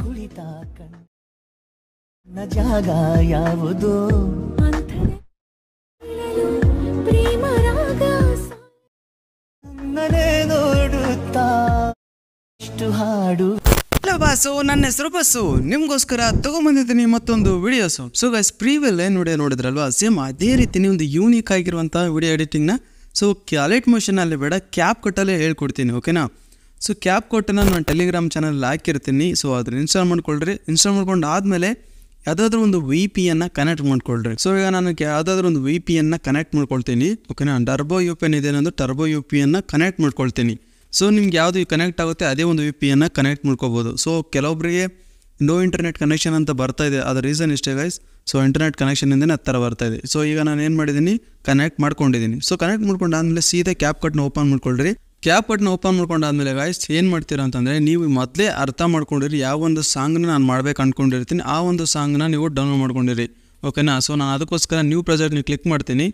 ಕುಳಿತ ಕಣ್ಣ ಜಾಗ ಯಾವುದು ಇಷ್ಟು ಹಾಡು ಬಾಸು ನನ್ನ ಹೆಸರು ಬಸ್ಸು ನಿಮಗೋಸ್ಕರ ತೊಗೊಂಬಂದಿದ್ದೀನಿ ಮತ್ತೊಂದು ವಿಡಿಯೋ ಸೊ ಗೈಸ್ ಪ್ರೀವಿಯಲ್ ಏನು ವಿಡಿಯೋ ನೋಡಿದ್ರಲ್ವಾ ಸೇಮ್ ಅದೇ ರೀತಿ ಒಂದು ಯೂನಿಕ್ ಆಗಿರುವಂಥ ವಿಡಿಯೋ ಎಡಿಟಿಂಗ್ನ ಸೊ ಕ್ಯಾಲೆಟ್ ಅಲ್ಲಿ ಬೇಡ ಕ್ಯಾಪ್ ಕಟ್ಟಲ್ಲೇ ಹೇಳ್ಕೊಡ್ತೀನಿ ಓಕೆನಾ ಸೊ ಕ್ಯಾಬ್ ಕೋಟನ್ನು ನಾನು ಟೆಲಿಗ್ರಾಮ್ ಚಾನಲ್ ಹಾಕಿರ್ತೀನಿ ಸೊ ಅದನ್ನ ಇನ್ಸ್ಟಾಲ್ ಮಾಡ್ಕೊಳ್ರಿ ಇನ್ಸ್ಟಾಲ್ ಮಾಡ್ಕೊಂಡು ಆದಮೇಲೆ ಯಾವುದಾದ್ರೂ ಒಂದು ವಿ ಪಿ ಅನ್ನು ಕನೆಕ್ಟ್ ಮಾಡ್ಕೊಳ್ರಿ ಸೊ ಈಗ ನಾನು ಯಾವುದಾದ್ರೂ ಒಂದು ವಿ ಪಿ ಅನ್ನು ಕನೆಕ್ಟ್ ಮಾಡ್ಕೊಳ್ತೀನಿ ಓಕೆ ನಾನು ಟರ್ಬೋ ಯು ಪಿ ಇದೆ ಅನ್ನೋದು ಟರ್ಬೋ ಯು ಪಿ ಅನ್ನು ಕನೆಕ್ಟ್ ಮಾಡ್ಕೊಳ್ತೀನಿ ಸೊ ನಿಮ್ಗೆ ಯಾವುದು ಕನೆಕ್ಟ್ ಆಗುತ್ತೆ ಅದೇ ಒಂದು ವಿ ಪಿ ಅನ್ನು ಕನೆಕ್ಟ್ ಮಾಡ್ಕೋಬೋದು ಸೊ ಕೆಲವೊಬ್ಬರಿಗೆ ನೋ ಇಂಟರ್ನೆಟ್ ಕನೆಕ್ಷನ್ ಅಂತ ಬರ್ತಾ ಇದೆ ಅದರ ರೀಸನ್ ಇಷ್ಟೇ ಗೈಸ್ ಸೊ ಇಂಟರ್ನೆಟ್ ಕನೆಕ್ಷನಿಂದನೇ ಆ ಥರ ಬರ್ತಾ ಇದೆ ಸೊ ಈಗ ನಾನು ಏನು ಮಾಡಿದ್ದೀನಿ ಕನೆಕ್ಟ್ ಮಾಡ್ಕೊಂಡಿದ್ದೀನಿ ಸೊ ಕನೆಕ್ಟ್ ಮಾಡ್ಕೊಂಡು ಆದಮೇಲೆ ಸೀದಾ ಕ್ಯಾಪ್ ಕಟ್ನ ಓಪನ್ ಮಾಡ್ಕೊಳ್ರಿ ಕ್ಯಾಪ್ ಬಟ್ನ ಓಪನ್ ಮಾಡ್ಕೊಂಡಾದ್ಮೇಲೆ ಗಾಯ್ಸ್ ಏನು ಮಾಡ್ತೀರ ಅಂತಂದರೆ ನೀವು ಮೊದಲೇ ಅರ್ಥ ಮಾಡ್ಕೊಂಡಿರಿ ಯಾವ ಒಂದು ಸಾಂಗ್ನ ನಾನು ಮಾಡ್ಬೇಕು ಅಂದ್ಕೊಂಡಿರ್ತೀನಿ ಆ ಒಂದು ಸಾಂಗ್ನ ನೀವು ಡೌನ್ಲೋಡ್ ಮಾಡ್ಕೊಂಡಿರಿ ಓಕೆನಾ ಸೊ ನಾನು ಅದಕ್ಕೋಸ್ಕರ ನ್ಯೂ ಪ್ರಾಜೆಕ್ಟ್ ನೀವು ಕ್ಲಿಕ್ ಮಾಡ್ತೀನಿ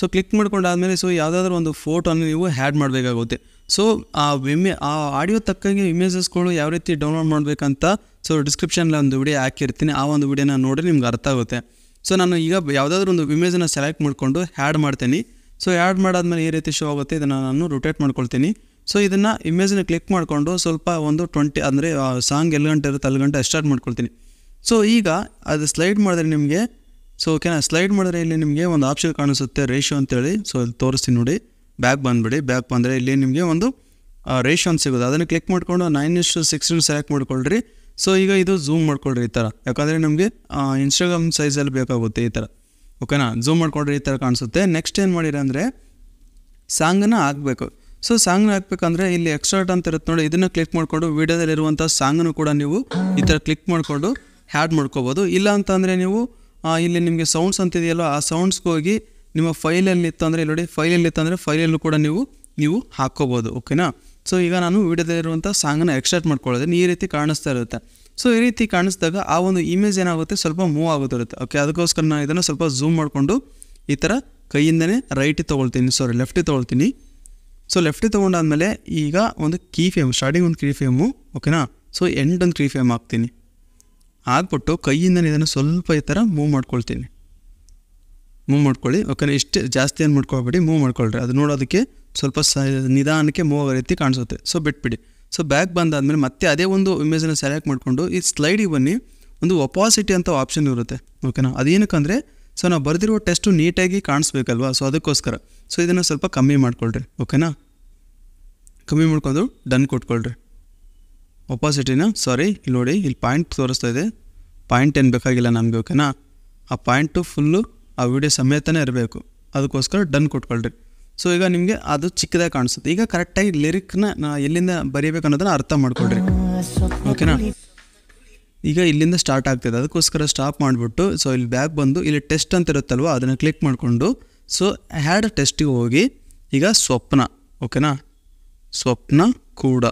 ಸೊ ಕ್ಲಿಕ್ ಮಾಡ್ಕೊಂಡಾದ್ಮೇಲೆ ಸೊ ಯಾವುದಾದ್ರೂ ಒಂದು ಫೋಟೋನ ನೀವು ಹ್ಯಾಡ್ ಮಾಡಬೇಕಾಗುತ್ತೆ ಸೊ ಆ ವಿಮೆ ಆ ಆಡಿಯೋ ತಕ್ಕಂಗೆ ಇಮೇಜಸ್ಗಳು ಯಾವ ರೀತಿ ಡೌನ್ಲೋಡ್ ಮಾಡಬೇಕಂತ ಸೊ ಡಿಸ್ಕ್ರಿಪ್ಷನಲ್ಲಿ ಒಂದು ವಿಡಿಯೋ ಹಾಕಿರ್ತೀನಿ ಆ ಒಂದು ವಿಡಿಯೋನ ನೋಡಿ ನಿಮ್ಗೆ ಅರ್ಥ ಆಗುತ್ತೆ ಸೊ ನಾನು ಈಗ ಯಾವುದಾದ್ರೂ ಒಂದು ಇಮೇಜನ್ನು ಸೆಲೆಕ್ಟ್ ಮಾಡಿಕೊಂಡು ಹ್ಯಾಡ್ ಮಾಡ್ತೀನಿ ಸೊ ಆ್ಯಡ್ ಮಾಡಾದ್ಮೇಲೆ ಈ ರೀತಿ ಶೋ ಆಗುತ್ತೆ ಇದನ್ನು ನಾನು ರೊಟೇಟ್ ಮಾಡ್ಕೊಳ್ತೀನಿ ಸೊ ಇದನ್ನು ಇಮೇಜನ್ನ ಕ್ಲಿಕ್ ಮಾಡಿಕೊಂಡು ಸ್ವಲ್ಪ ಒಂದು ಟ್ವೆಂಟಿ ಅಂದರೆ ಸಾಂಗ್ ಎಲ್ಲಿ ಗಂಟೆ ಇರುತ್ತೆ ಅಲ್ಲಿ ಗಂಟೆ ಸ್ಟಾರ್ಟ್ ಮಾಡ್ಕೊಳ್ತೀನಿ ಸೊ ಈಗ ಅದು ಸ್ಲೈಡ್ ಮಾಡಿದ್ರೆ ನಿಮಗೆ ಸೊ ಓಕೆನಾ ಸ್ಲೈಡ್ ಮಾಡಿದ್ರೆ ಇಲ್ಲಿ ನಿಮಗೆ ಒಂದು ಆಪ್ಷನ್ ಕಾಣಿಸುತ್ತೆ ರೇಷೋ ಅಂತೇಳಿ ಸೊ ಇಲ್ಲಿ ತೋರಿಸ್ತೀನಿ ನೋಡಿ ಬ್ಯಾಕ್ ಬಂದುಬಿಡಿ ಬ್ಯಾಕ್ ಬಂದರೆ ಇಲ್ಲಿ ನಿಮಗೆ ಒಂದು ರೇಷೋನ್ ಅಂತ ಸಿಗೋದು ಅದನ್ನು ಕ್ಲಿಕ್ ಮಾಡಿಕೊಂಡು ನೈನ್ ಇಷ್ಟು ಸಿಕ್ಸ್ಟೀನ್ ಸೆಲೆಕ್ಟ್ ಮಾಡ್ಕೊಳ್ರಿ ಸೊ ಈಗ ಇದು ಝೂಮ್ ಮಾಡ್ಕೊಳ್ರಿ ಈ ಥರ ಯಾಕಂದರೆ ನಮಗೆ ಇನ್ಸ್ಟಾಗ್ರಾಮ್ ಸೈಜಲ್ಲಿ ಬೇಕಾಗುತ್ತೆ ಈ ಥರ ಓಕೆನಾ ಝೂಮ್ ಮಾಡಿಕೊಂಡ್ರೆ ಈ ಥರ ಕಾಣಿಸುತ್ತೆ ನೆಕ್ಸ್ಟ್ ಏನು ಮಾಡಿರ ಅಂದರೆ ಸಾಂಗನ್ನ ಹಾಕಬೇಕು ಸೊ ಸಾಂಗ್ನ ಹಾಕ್ಬೇಕಂದ್ರೆ ಇಲ್ಲಿ ಎಕ್ಸ್ಟ್ರಾಟ್ ಅಂತ ಇರುತ್ತೆ ನೋಡಿ ಇದನ್ನು ಕ್ಲಿಕ್ ಮಾಡಿಕೊಂಡು ವೀಡಿಯೋದಲ್ಲಿರುವಂಥ ಸಾಂಗನ್ನು ಕೂಡ ನೀವು ಈ ಥರ ಕ್ಲಿಕ್ ಮಾಡಿಕೊಂಡು ಹ್ಯಾಡ್ ಮಾಡ್ಕೋಬೋದು ಇಲ್ಲ ಅಂತಂದರೆ ನೀವು ಇಲ್ಲಿ ನಿಮಗೆ ಸೌಂಡ್ಸ್ ಅಂತಿದೆಯಲ್ಲ ಆ ಸೌಂಡ್ಸ್ಗೆ ಹೋಗಿ ನಿಮ್ಮ ಫೈಲಲ್ಲಿ ಇತ್ತು ಅಂದರೆ ಇಲ್ಲಿ ಫೈಲಲ್ಲಿ ಇತ್ತು ಫೈಲಲ್ಲೂ ಕೂಡ ನೀವು ನೀವು ಹಾಕ್ಕೋಬೋದು ಓಕೆನಾ ಸೊ ಈಗ ನಾನು ವೀಡಿಯೋದಲ್ಲಿರುವಂಥ ಸಾಂಗನ್ನು ಎಕ್ಸ್ಟ್ರಾಕ್ಟ್ ಮಾಡ್ಕೊಳ್ಳೋದನ್ನು ಈ ರೀತಿ ಕಾಣಿಸ್ತಾ ಇರುತ್ತೆ ಸೊ ಈ ರೀತಿ ಕಾಣಿಸಿದಾಗ ಆ ಒಂದು ಇಮೇಜ್ ಏನಾಗುತ್ತೆ ಸ್ವಲ್ಪ ಮೂವ್ ಆಗುತ್ತಿರುತ್ತೆ ಓಕೆ ಅದಕ್ಕೋಸ್ಕರ ನಾನು ಇದನ್ನು ಸ್ವಲ್ಪ ಝೂಮ್ ಮಾಡಿಕೊಂಡು ಈ ಥರ ಕೈಯಿಂದನೇ ರೈಟ್ ತೊಗೊಳ್ತೀನಿ ಸಾರಿ ಲೆಫ್ಟಿಗೆ ತೊಗೊಳ್ತೀನಿ ಸೊ ಲೆಫ್ಟಿಗೆ ತೊಗೊಂಡಾದಮೇಲೆ ಈಗ ಒಂದು ಕೀ ಫೇಮ್ ಸ್ಟಾರ್ಟಿಂಗ್ ಒಂದು ಕೀ ಫೇಮು ಓಕೆನಾ ಸೊ ಒಂದು ಕೀ ಫೇಮ್ ಹಾಕ್ತೀನಿ ಹಾಕ್ಬಿಟ್ಟು ಕೈಯಿಂದನೇ ಇದನ್ನು ಸ್ವಲ್ಪ ಈ ಥರ ಮೂವ್ ಮಾಡ್ಕೊಳ್ತೀನಿ ಮೂವ್ ಮಾಡ್ಕೊಳ್ಳಿ ಓಕೆನಾ ಇಷ್ಟು ಜಾಸ್ತಿ ಏನು ಮಾಡ್ಕೊಳ್ಬೇಡಿ ಮೂವ್ ಮಾಡ್ಕೊಳ್ರಿ ಅದು ನೋಡೋದಕ್ಕೆ ಸ್ವಲ್ಪ ಸ ನಿಧಾನಕ್ಕೆ ಮೂವ್ ಆಗೋ ರೀತಿ ಕಾಣಿಸುತ್ತೆ ಸೊ ಬಿಟ್ಬಿಡಿ ಸೊ ಬ್ಯಾಕ್ ಬಂದಾದಮೇಲೆ ಮತ್ತೆ ಅದೇ ಒಂದು ಇಮೇಜನ್ನು ಸೆಲೆಕ್ಟ್ ಮಾಡಿಕೊಂಡು ಈ ಸ್ಲೈಡಿಗೆ ಬನ್ನಿ ಒಂದು ಒಪಾಸಿಟಿ ಅಂತ ಆಪ್ಷನ್ ಇರುತ್ತೆ ಓಕೆನಾ ಅದೇನಕ್ಕಂದರೆ ಸೊ ನಾವು ಬರೆದಿರೋ ಟೆಸ್ಟು ನೀಟಾಗಿ ಕಾಣಿಸ್ಬೇಕಲ್ವಾ ಸೊ ಅದಕ್ಕೋಸ್ಕರ ಸೊ ಇದನ್ನು ಸ್ವಲ್ಪ ಕಮ್ಮಿ ಮಾಡ್ಕೊಳ್ರಿ ಓಕೆನಾ ಕಮ್ಮಿ ಮಾಡ್ಕೊಂಡು ಡನ್ ಕೊಟ್ಕೊಳ್ರಿ ಒಪಾಸಿಟಿನ ಸಾರಿ ಇಲ್ಲಿ ನೋಡಿ ಇಲ್ಲಿ ಪಾಯಿಂಟ್ ತೋರಿಸ್ತಾ ಇದೆ ಪಾಯಿಂಟ್ ಏನು ಬೇಕಾಗಿಲ್ಲ ನಮಗೆ ಓಕೆನಾ ಆ ಪಾಯಿಂಟು ಫುಲ್ಲು ಆ ವಿಡಿಯೋ ಸಮೇತನೇ ಇರಬೇಕು ಅದಕ್ಕೋಸ್ಕರ ಡನ್ ಕೊಟ್ಕೊಳ್ರಿ ಸೊ ಈಗ ನಿಮಗೆ ಅದು ಚಿಕ್ಕದಾಗಿ ಕಾಣಿಸುತ್ತೆ ಈಗ ಕರೆಕ್ಟಾಗಿ ಲಿರಿಕ್ನ ಎಲ್ಲಿಂದ ಬರೀಬೇಕು ಅನ್ನೋದನ್ನ ಅರ್ಥ ಮಾಡ್ಕೊಳ್ರಿ ಓಕೆನಾ ಈಗ ಇಲ್ಲಿಂದ ಸ್ಟಾರ್ಟ್ ಆಗ್ತಿದೆ ಅದಕ್ಕೋಸ್ಕರ ಸ್ಟಾಪ್ ಮಾಡಿಬಿಟ್ಟು ಸೊ ಇಲ್ಲಿ ಬ್ಯಾಗ್ ಬಂದು ಇಲ್ಲಿ ಟೆಸ್ಟ್ ಅಂತ ಇರುತ್ತಲ್ವ ಅದನ್ನು ಕ್ಲಿಕ್ ಮಾಡಿಕೊಂಡು ಸೊ ಹ್ಯಾಡ್ ಟೆಸ್ಟಿಗೆ ಹೋಗಿ ಈಗ ಸ್ವಪ್ನ ಓಕೆನಾ ಸ್ವಪ್ನ ಕೂಡ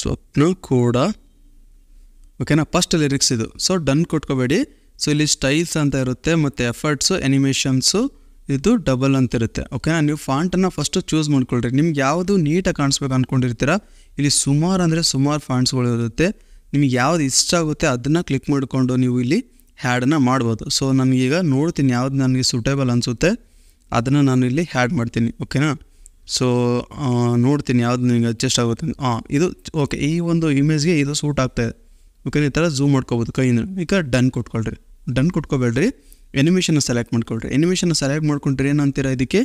ಸ್ವಪ್ನ ಕೂಡ ಓಕೆನಾ ಫಸ್ಟ್ ಲಿರಿಕ್ಸ್ ಇದು ಸೊ ಡನ್ ಕೊಟ್ಕೋಬೇಡಿ ಸೊ ಇಲ್ಲಿ ಸ್ಟೈಲ್ಸ್ ಅಂತ ಇರುತ್ತೆ ಮತ್ತು ಎಫರ್ಟ್ಸು ಎನಿಮೇಷನ್ಸು ಇದು ಡಬಲ್ ಅಂತ ಇರುತ್ತೆ ಓಕೆನಾ ನೀವು ಫಾಂಟನ್ನು ಫಸ್ಟು ಚೂಸ್ ಮಾಡ್ಕೊಳ್ರಿ ನಿಮ್ಗೆ ಯಾವುದು ನೀಟಾಗಿ ಕಾಣಿಸ್ಬೇಕು ಅಂದ್ಕೊಂಡಿರ್ತೀರ ಇಲ್ಲಿ ಸುಮಾರು ಅಂದರೆ ಸುಮಾರು ಫಾಂಟ್ಸ್ಗಳು ಇರುತ್ತೆ ನಿಮಗೆ ಯಾವ್ದು ಇಷ್ಟ ಆಗುತ್ತೆ ಅದನ್ನು ಕ್ಲಿಕ್ ಮಾಡಿಕೊಂಡು ನೀವು ಇಲ್ಲಿ ಹ್ಯಾಡನ್ನು ಮಾಡ್ಬೋದು ಸೊ ನನಗೀಗ ನೋಡ್ತೀನಿ ಯಾವ್ದು ನನಗೆ ಸೂಟೇಬಲ್ ಅನಿಸುತ್ತೆ ಅದನ್ನು ನಾನು ಇಲ್ಲಿ ಹ್ಯಾಡ್ ಮಾಡ್ತೀನಿ ಓಕೆನಾ ಸೊ ನೋಡ್ತೀನಿ ಯಾವುದು ನಿಮಗೆ ಅಡ್ಜಸ್ಟ್ ಆಗುತ್ತೆ ಹಾಂ ಇದು ಓಕೆ ಈ ಒಂದು ಇಮೇಜ್ಗೆ ಇದು ಸೂಟ್ ಆಗ್ತಾಯಿದೆ ಓಕೆನಾ ಈ ಥರ ಝೂಮ್ ಮಾಡ್ಕೋಬೋದು ಕೈಯಿಂದ ಈಗ ಡನ್ ಕೊಟ್ಕೊಳ್ರಿ ಡನ್ ಕೊಟ್ಕೋಬೇಡ್ರಿ ಎನಿಮೇಷನ್ನ ಸೆಲೆಕ್ಟ್ ಮಾಡ್ಕೊಳ್ರಿ ಎನಿಮೇಷನ್ನ ಸೆಲೆಕ್ಟ್ ಮಾಡ್ಕೊಂಡ್ರೆ ಏನಂತೀರ ಇದಕ್ಕೆ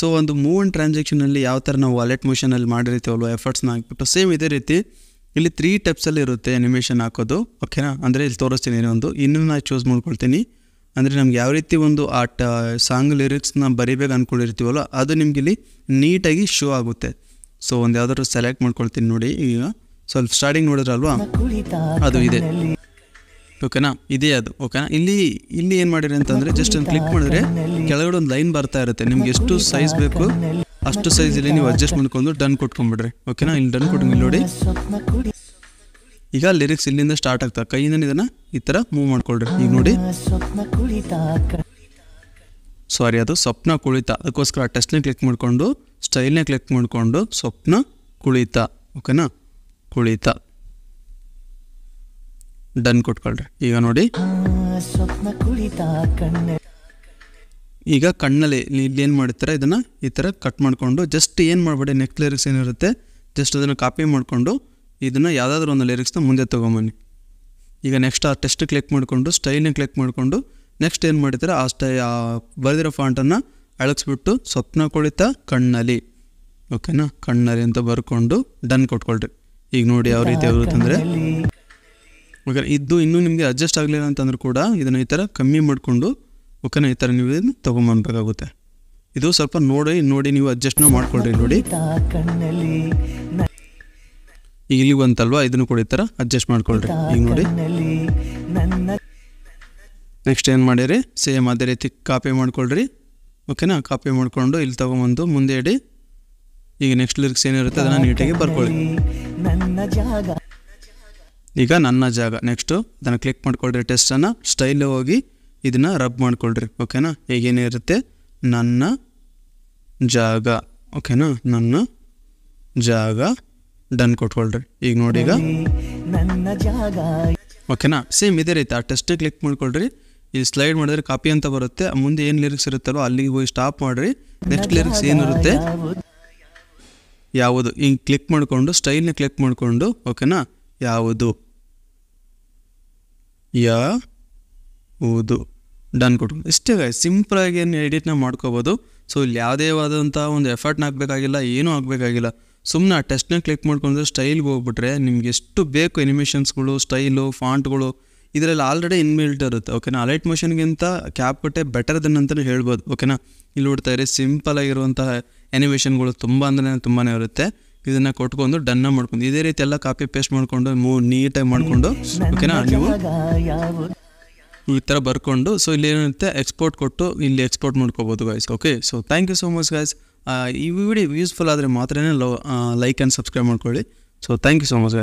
ಸೊ ಒಂದು ಮೂವ್ ಆ್ಯಂಡ್ ಟ್ರಾನ್ಸಾಕ್ಷನಲ್ಲಿ ಯಾವ ಥರ ನಾವು ವಾಲೆಟ್ ಮೋಷನಲ್ಲಿ ಮಾಡಿರ್ತೀವಲ್ವ ಎಫರ್ಟ್ಸ್ನ ಹಾಕ್ಬಿಟ್ಟು ಸೇಮ್ ಇದೇ ರೀತಿ ಇಲ್ಲಿ ತ್ರೀ ಟೆಪ್ಸಲ್ಲಿ ಇರುತ್ತೆ ಎನಿಮೇಷನ್ ಹಾಕೋದು ಓಕೆನಾ ಅಂದರೆ ಇಲ್ಲಿ ತೋರಿಸ್ತೀನಿ ಇನ್ನೊಂದು ಇನ್ನೂ ನಾನು ಚೂಸ್ ಮಾಡ್ಕೊಳ್ತೀನಿ ಅಂದರೆ ನಮ್ಗೆ ಯಾವ ರೀತಿ ಒಂದು ಆ ಸಾಂಗ್ ಲಿರಿಕ್ಸ್ನ ಬರಿಬೇಕು ಅಂದ್ಕೊಂಡಿರ್ತೀವಲ್ಲ ಅದು ನಿಮ್ಗೆ ಇಲ್ಲಿ ನೀಟಾಗಿ ಶೋ ಆಗುತ್ತೆ ಸೊ ಒಂದು ಯಾವ್ದಾದ್ರು ಸೆಲೆಕ್ಟ್ ಮಾಡ್ಕೊಳ್ತೀನಿ ನೋಡಿ ಈಗ ಸ್ವಲ್ಪ ಸ್ಟಾರ್ಟಿಂಗ್ ನೋಡಿದ್ರಲ್ವಾ ಅದು ಇದೆ ಓಕೆನಾ ಇದೇ ಅದು ಓಕೆನಾ ಇಲ್ಲಿ ಇಲ್ಲಿ ಏನ್ ಮಾಡಿರಿ ಅಂತಂದ್ರೆ ಜಸ್ಟ್ ಒಂದು ಕ್ಲಿಕ್ ಮಾಡಿದ್ರೆ ಕೆಳಗಡೆ ಒಂದು ಲೈನ್ ಬರ್ತಾ ಇರುತ್ತೆ ನಿಮ್ಗೆ ಎಷ್ಟು ಸೈಜ್ ಬೇಕು ಅಷ್ಟು ಸೈಜ್ ಇಲ್ಲಿ ನೀವು ಅಡ್ಜಸ್ಟ್ ಮಾಡ್ಕೊಂಡು ಡನ್ ಕೊಟ್ಕೊಂಡ್ಬಿಡ್ರಿ ಓಕೆನಾ ಇಲ್ಲಿ ಡನ್ ಕೊಟ್ಕೊಂಡು ನೋಡಿ ಈಗ ಲಿರಿಕ್ಸ್ ಇಲ್ಲಿಂದ ಸ್ಟಾರ್ಟ್ ಆಗ್ತಾ ಕೈಯಿಂದ ಇದನ್ನು ಈ ತರ ಮೂವ್ ಮಾಡ್ಕೊಳ್ರಿ ಈಗ ನೋಡಿ ಸಾರಿ ಅದು ಸ್ವಪ್ನ ಕುಳಿತ ಅದಕ್ಕೋಸ್ಕರ ಆ ಟೆಸ್ಟ್ನೇ ಕ್ಲಿಕ್ ಮಾಡಿಕೊಂಡು ಸ್ಟೈಲ್ನೇ ಕ್ಲಿಕ್ ಮಾಡಿಕೊಂಡು ಸ್ವಪ್ನ ಕುಳಿತ ಓಕೆನಾ ಕುಳಿತ ಡನ್ ಕೊಟ್ಕೊಳ್ರಿ ಈಗ ನೋಡಿ ಈಗ ಕಣ್ಣಲ್ಲಿ ಇಲ್ಲಿ ಏನು ಮಾಡಿರ್ತಾರೆ ಇದನ್ನು ಈ ಥರ ಕಟ್ ಮಾಡಿಕೊಂಡು ಜಸ್ಟ್ ಏನು ಮಾಡಬೇಡಿ ನೆಕ್ಸ್ಟ್ ಲಿರಿಕ್ಸ್ ಏನಿರುತ್ತೆ ಜಸ್ಟ್ ಅದನ್ನು ಕಾಪಿ ಮಾಡಿಕೊಂಡು ಇದನ್ನು ಯಾವುದಾದ್ರೂ ಒಂದು ಲಿರಿಕ್ಸ್ನ ಮುಂದೆ ತೊಗೊಂಬನ್ನಿ ಈಗ ನೆಕ್ಸ್ಟ್ ಆ ಟೆಸ್ಟ್ ಕ್ಲಿಕ್ ಮಾಡಿಕೊಂಡು ಸ್ಟೈಲ್ನ ಕ್ಲಿಕ್ ಮಾಡಿಕೊಂಡು ನೆಕ್ಸ್ಟ್ ಏನು ಮಾಡಿದ್ರೆ ಆ ಸ್ಟೈ ಆ ಬರೆದಿರೋ ಫಾಂಟನ್ನು ಅಳಗಿಸ್ಬಿಟ್ಟು ಸ್ವಪ್ನ ಕುಳಿತ ಕಣ್ಣಲ್ಲಿ ಓಕೆನಾ ಕಣ್ಣಲ್ಲಿ ಅಂತ ಬರ್ಕೊಂಡು ಡನ್ ಕೊಟ್ಕೊಳ್ರಿ ಈಗ ನೋಡಿ ಯಾವ ರೀತಿ ಇರುತ್ತೆ ಅಂದರೆ ಓಕೆ ಇದು ಇನ್ನೂ ನಿಮಗೆ ಅಡ್ಜಸ್ಟ್ ಆಗಲಿಲ್ಲ ಅಂತಂದ್ರೂ ಕೂಡ ಇದನ್ನು ಈ ಥರ ಕಮ್ಮಿ ಮಾಡಿಕೊಂಡು ಓಕೆನಾ ಈ ಥರ ನೀವು ಇದನ್ನು ತೊಗೊಂಬನ್ಬೇಕಾಗುತ್ತೆ ಇದು ಸ್ವಲ್ಪ ನೋಡಿ ನೋಡಿ ನೀವು ಅಡ್ಜಸ್ಟ್ನೂ ಮಾಡ್ಕೊಳ್ಳಿರಿ ನೋಡಿ ಈಗ ಇಲ್ಲಿ ಬಂತಲ್ವಾ ಇದನ್ನು ಕೂಡ ಈ ಥರ ಅಡ್ಜಸ್ಟ್ ಮಾಡ್ಕೊಳ್ರಿ ಈಗ ನೋಡಿ ನೆಕ್ಸ್ಟ್ ಏನು ಮಾಡಿರಿ ಸೇಮ್ ಅದೇ ರೀತಿ ಕಾಪಿ ಮಾಡಿಕೊಳ್ರಿ ಓಕೆನಾ ಕಾಪಿ ಮಾಡಿಕೊಂಡು ಇಲ್ಲಿ ತೊಗೊಂಬಂದು ಮುಂದೆ ಇಡಿ ಈಗ ನೆಕ್ಸ್ಟ್ ಲಿರಿಕ್ಸ್ ಏನಿರುತ್ತೆ ಅದನ್ನು ನೀಟಾಗಿ ಬರ್ಕೊಳ್ಳಿ ನನ್ನ ಜಾಗ ಈಗ ನನ್ನ ಜಾಗ ನೆಕ್ಸ್ಟು ಅದನ್ನು ಕ್ಲಿಕ್ ಮಾಡ್ಕೊಳ್ರಿ ಟೆಸ್ಟನ್ನು ಸ್ಟೈಲ್ ಹೋಗಿ ಇದನ್ನು ರಬ್ ಮಾಡ್ಕೊಳ್ರಿ ಓಕೆನಾ ಈಗೇನಿರುತ್ತೆ ನನ್ನ ಜಾಗ ಓಕೆನಾ ನನ್ನ ಜಾಗ ಡನ್ ಕೊಟ್ಕೊಳ್ರಿ ಈಗ ನೋಡಿ ಈಗ ನನ್ನ ಜಾಗ ಓಕೆನಾ ಸೇಮ್ ಇದೇ ರೀತಿ ಆ ಟೆಸ್ಟ್ ಕ್ಲಿಕ್ ಮಾಡ್ಕೊಳ್ರಿ ಈ ಸ್ಲೈಡ್ ಮಾಡಿದ್ರೆ ಕಾಪಿ ಅಂತ ಬರುತ್ತೆ ಮುಂದೆ ಏನು ಲಿರಿಕ್ಸ್ ಇರುತ್ತಲ್ಲೋ ಅಲ್ಲಿಗೆ ಹೋಗಿ ಸ್ಟಾಪ್ ಮಾಡಿರಿ ನೆಕ್ಸ್ಟ್ ಲಿರಿಕ್ಸ್ ಏನಿರುತ್ತೆ ಯಾವುದು ಹಿಂಗೆ ಕ್ಲಿಕ್ ಮಾಡಿಕೊಂಡು ಸ್ಟೈಲ್ನ ಕ್ಲಿಕ್ ಮಾಡಿಕೊಂಡು ಓಕೆನಾ ಯಾವುದು ಯಾ ಹೌದು ಡನ್ ಕೊಟ್ಕೊ ಇಷ್ಟೇ ಸಿಂಪಲಾಗಿ ಏನು ಎಡಿಟ್ನ ಮಾಡ್ಕೋಬೋದು ಸೊ ಇಲ್ಲಿ ಯಾವುದೇ ಆದಂಥ ಒಂದು ಎಫರ್ಟ್ನ ಹಾಕಬೇಕಾಗಿಲ್ಲ ಏನೂ ಆಗಬೇಕಾಗಿಲ್ಲ ಸುಮ್ಮನೆ ಆ ಟೆಸ್ಟ್ನ ಕ್ಲಿಕ್ ಮಾಡ್ಕೊಂಡ್ರೆ ಸ್ಟೈಲ್ಗೆ ಹೋಗ್ಬಿಟ್ರೆ ನಿಮ್ಗೆ ಎಷ್ಟು ಬೇಕು ಎನಿಮೇಷನ್ಸ್ಗಳು ಸ್ಟೈಲು ಫಾಂಟ್ಗಳು ಇದರಲ್ಲಿ ಆಲ್ರೆಡಿ ಇನ್ಬಿಲ್ಟ್ ಇರುತ್ತೆ ಓಕೆನಾ ಅಲೈಟ್ ಮೋಷನ್ಗಿಂತ ಕ್ಯಾಪ್ ಕೊಟ್ಟೆ ಬೆಟರ್ ದನ್ ಅಂತಲೇ ಹೇಳ್ಬೋದು ಓಕೆನಾ ಇಲ್ಲಿ ನೋಡ್ತಾ ಇರಿ ಸಿಂಪಲ್ ಆಗಿರುವಂತಹ ಎನಿಮೇಷನ್ಗಳು ತುಂಬ ಅಂದ್ರೆ ತುಂಬಾ ಇರುತ್ತೆ ಇದನ್ನ ಕೊಟ್ಕೊಂಡು ಡನ್ನ ಮಾಡ್ಕೊಂಡು ಇದೇ ರೀತಿ ಎಲ್ಲ ಕಾಪಿ ಪೇಸ್ಟ್ ಮಾಡ್ಕೊಂಡು ಮೂ ನೀಟಾಗಿ ಮಾಡ್ಕೊಂಡು ಓಕೆನಾ ನೀವು ಈ ಥರ ಬರ್ಕೊಂಡು ಸೊ ಇಲ್ಲಿ ಏನಿರುತ್ತೆ ಎಕ್ಸ್ಪೋರ್ಟ್ ಕೊಟ್ಟು ಇಲ್ಲಿ ಎಕ್ಸ್ಪೋರ್ಟ್ ಮಾಡ್ಕೋಬೋದು guys okay so thank you so much guys ಈ ವಿಡಿಯೋ ಯೂಸ್ಫುಲ್ ಆದ್ರೆ ಮಾತ್ರನೇ ಲೈಕ್ ಆ್ಯಂಡ್ ಸಬ್ಸ್ಕ್ರೈಬ್ ಮಾಡ್ಕೊಳ್ಳಿ so thank you so much